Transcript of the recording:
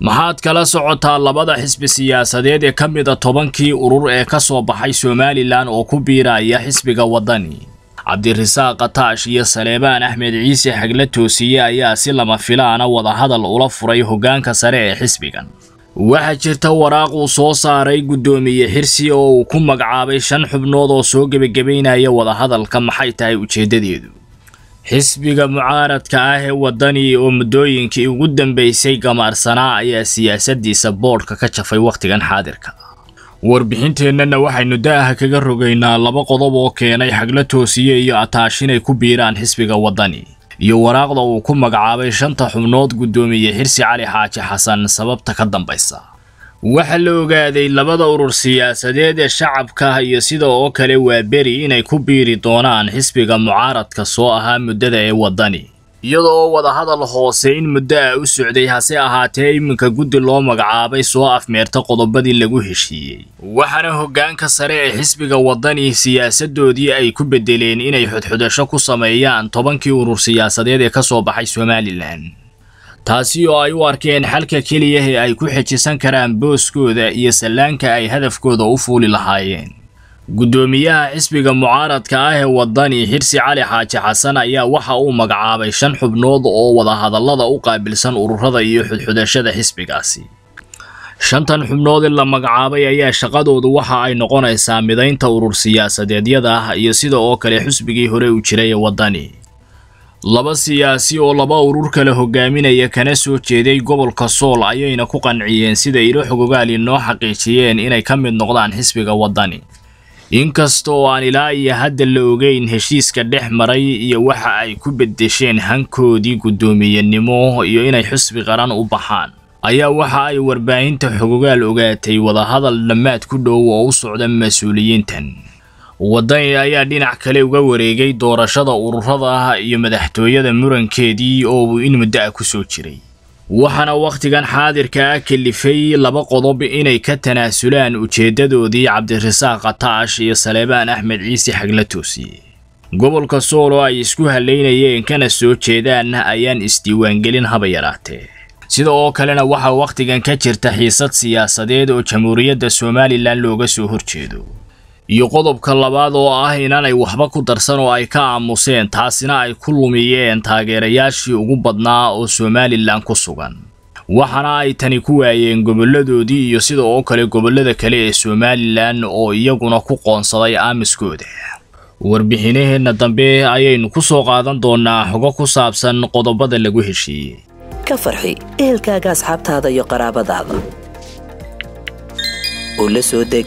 maxaad kala socotaa labada xisbi siyaasadeed ee ka mid a ah tobankii urur ee ka soo baxay somalilan oo ku biiraya xisbiga waddani cabdirisaaq kataash iyo saleebaan axmed ciise xagla toosiye ayaa si lama filaana wadahadal ula furay hoggaanka sare ee xisbigan waxaa jirta waraaq uu soo saaray guddoomiye xirsi oo uu ku magacaabay shan xubnood oo soo gebagebaynaya wadahadalka maxay tahay ujeeddadeedu xisbiga mucaaradka ah ee waddani oo muddooyinkii ugu dambaysay gamaarsanaa ayaa siyaasaddiisa boodhka ka jafay wakhtigan xaadirka warbixinteennana waxaynu da'aha kaga rogaynaa laba qodob oo keenay xagla toosiye iyo ataash inay ku biiraan xisbiga waddani iyo waraaqda uu ku magacaabay shanta xubnood guddoomiye xirsi cali xaaji xasan sababta ka dambaysa waxaa la ogaaday labada urur siyaasadeed ee shacabka iyo sida oo kale waa beri inay ku biiri doonaan xisbiga mucaaradka soo ahaa muddada ee waddani iyadoo wadahadal hoose in muddo ah u socday hase ahaatee iminka guddi loo magacaabay soo afmeerta qodobadii lagu heshiiyey waxaana hoggaanka sare ee xisbiga waddani siyaasaddoodii ay ku beddeleen inay xudxudasho ku sameeyaan tobankii urur siyaasadeed ee ka soo baxay somalilan taasi oo ay u arkeen xalka keliya ee ay ku xejisan karaan booskooda iyo sallaanka ay hadafkooda u fuuli lahaayeen guddoomiyaha xisbiga mucaaradka ah ee waddani xirsi cali xaaji xasan ayaa waxa uu magacaabay shan xubnood oo wadahadallada u qaabilsan ururada iyo xudxudashada xisbigaasi shantan xubnood in la magacaabay ayaa shaqadoodu waxa ay noqonaysaa midaynta urur siyaasadeedyada ah iyo sida oo kale xusbigii hore u jiray ee waddani laba siyaasi oo laba urur kale hogaaminaya kana soo jeeday gobolka sool ayayna ku qanciyeen sida ilo xogogaali noo xaqiijiyeen inay ka mid noqdaan xisbiga waddani inkasta oo aan ilaa iyo hadda la ogeyn heshiiska dhex maray iyo waxa ay ku beddesheen hankoodii guddoomiyenimo iyo inay xusbi qaran u baxaan ayaa waxa ay warbaahinta xogogaal ogaatay wadahadal dhammaad ku dhow oo u socda mas-uuliyiintan waddan ayaa dhinac kale uga wareegay doorashada ururada ah iyo madaxtooyada murankeedii oo uu in muddo ah ku soo jiray waxaana wakhtigan xaadirka ah kalifay laba qodob inay ka tanaasulaan ujeeddadoodii cabdirasaaq kataash iyo saleebaan axmed ciise xagla toosiye gobolka sool oo ay isku hallaynayeen kana soo jeedaan ayaan isdiiwaangelin haba yaraatee sida oo kalena waxaa wakhtigan ka jirta xiisad siyaasadeed oo jamhuuriyadda somalilan looga soo horjeedo iyo qodobka labaad oo ah inaanay waxba ku darsan oo ay ka aamuseen taasina ay ku lumiyeen taageerayaashii ugu badnaa oo somalilan ku sugan waxaana ay tani ku waayeen gobolladoodii iyo sida oo kale gobollada kale ee somalilan oo iyaguna ku qoonsaday aamiskooda warbixinaheenna dambe ayaynu ku soo qaadan doonnaa xogo ku saabsan qodobada lagu heshiiyey ka farxi ehelkaaga asxaabtaada iyo qaraabadaada oo la soo deg